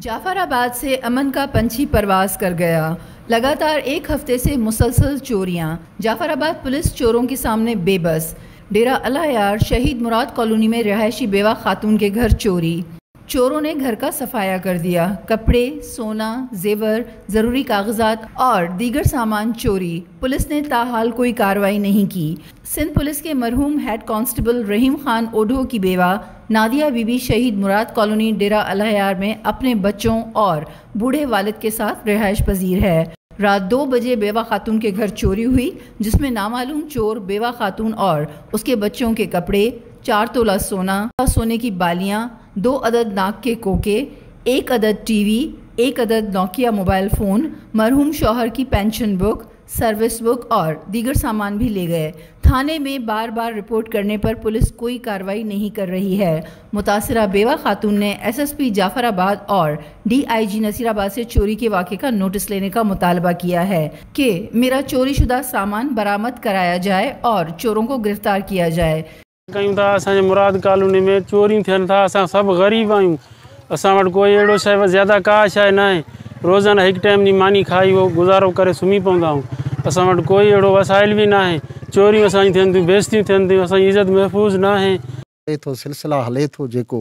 जाफराबाद से अमन का पंछी परवास कर गया लगातार एक हफ्ते से मुसलसल चोरियां जाफराबाद पुलिस चोरों के सामने बेबस डेरा अलायार शहीद मुराद कॉलोनी में रिहायशी बेवा खातून के घर चोरी चोरों ने घर का सफाया कर दिया कपड़े सोना जेवर ज़रूरी कागजात और दीगर सामान चोरी पुलिस ने ताहाल कोई कार्रवाई नहीं की सिंध पुलिस के मरहूम हेड कांस्टेबल रहीम खान ओढ़ो की बेवा नादिया बीबी शहीद मुराद कॉलोनी डेरा अलहार में अपने बच्चों और बूढ़े वालद के साथ रिहाइश पजीर है रात दो बजे बेवा खातून के घर चोरी हुई जिसमें नामालूम चोर बेवा खातून और उसके बच्चों के कपड़े चार तोला सोना सोने की बालियां दो अदद नाक के कोके एक अदद टीवी एक अदद नोकिया मोबाइल फ़ोन मरहूम शौहर की पेंशन बुक सर्विस बुक और दीगर सामान भी ले गए थाने में बार बार रिपोर्ट करने पर पुलिस कोई कार्रवाई नहीं कर रही है मुतासरा बेवा खातून ने एसएसपी जाफराबाद और डीआईजी नसीराबाद से चोरी के वाक़े का नोटिस लेने का मुतालबा किया है कि मेरा चोरीशुदा सामान बरामद कराया जाए और चोरों को गिरफ्तार किया जाए कयूं था मुराद कॉलोनी में चोरियूं थियनि था असां सभु ग़रीब आहियूं अस कोई अड़ो शइ ज़्यादा का शइ न रोज़ाना एक टाइम की मानी खाई वो गुज़ारो कर सुम्मी पवंदा आहियूं कोई अड़ो वसायल भी ना आहे चोरियूं असांजी थियनि थियूं बेसतियूं थियनि महफ़ूज़ ना आहे हले थो सिलसिला हले थो जेको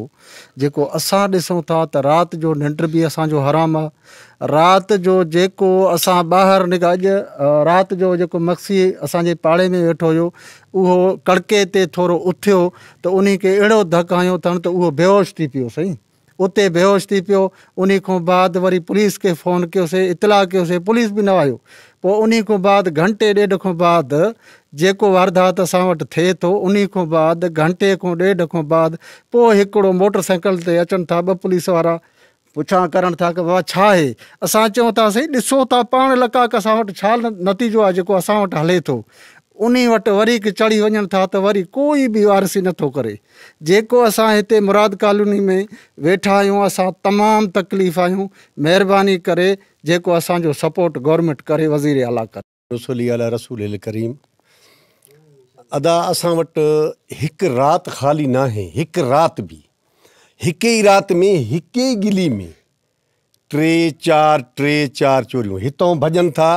जेको असां ॾिसूं था त राति जो निंड बि असांजो हराम आहे राति जो जेको असां ॿाहिरि निका अॼु राति जो जेको मक्सी असांजे पाड़े में वेठो हुयो उहो कड़के ते थोरो उथियो त उन खे अहिड़ो धकायूं अथनि त उहो बेहोश थी पियो साईं उते बेहोश थी पियो उन बाद वरी पुलिस खे फ़ोन कयोसीं इतलाह कयोसीं पुलिस भी न आयो पोइ उन खां बाद घंटे ॾेढ खां बाद जेको वारदात असां वटि थिए थो उन खां बाद घंटे खां ॾेढ खां बाद पोइ हिकिड़ो मोटर साइकिल ते अचनि था ॿ पुलिस वारा पुछां करनि था की बाबा छा आहे असां चऊं था साईं ॾिसो था पाण लकाक असां वटि छा नतीजो आहे जेको असां वटि हले थो उन वटि वरी चढ़ी वन था त वरी कोई भी वारसी नो करे जेको असां हिते मुराद कॉलोनी में वेठा आहियूं असां तमामु तकलीफ़ आहियूं महिरबानी करे जेको सपोर्ट गवर्नमेंट करे वज़ीर आला करे रसूल करीम अदा अस रात ख़ाली ना आहे हिकु राति बि हिक ई राति में एक ही गिली में टे चार टे चार चोरियूं इतों भजन था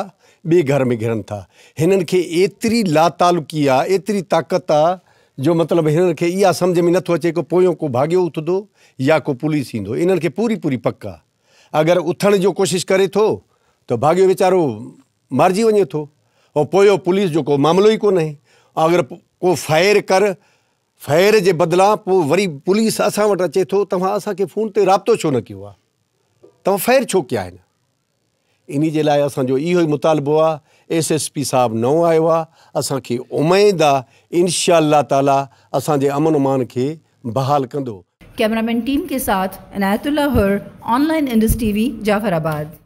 बे घर में घिरन था इन एतरी एतिरी लातालुकी आहे ताक़त आ जो मतलब इन समझ में नो अचे को पोयों को भाग्य उथद या को पुलिस ईंदो इन पूरी पूरी पक अगर उथण जो कोशिश करे तो भाग्य भाॻियो वीचारो मारिजी वञे थो पुलिस जो को मामिलो ही को अगर को फायर कर फायर के बदला वरी पुलिस असा वटि अचे तुम असा के फ़ोन से राबो छो न फायर छो है आहिनि इन जे लाइ असांजो इहो मुतालबो आहे एस एस पी साहब नो आयो आहे उमेद आहे इनशा ताला असांजे अमन उमान खे बहाल कंदो कैमरामैन टीम के साथ अनायतुल्ला ऑनलाइन इंडस टीवी जाफराबाद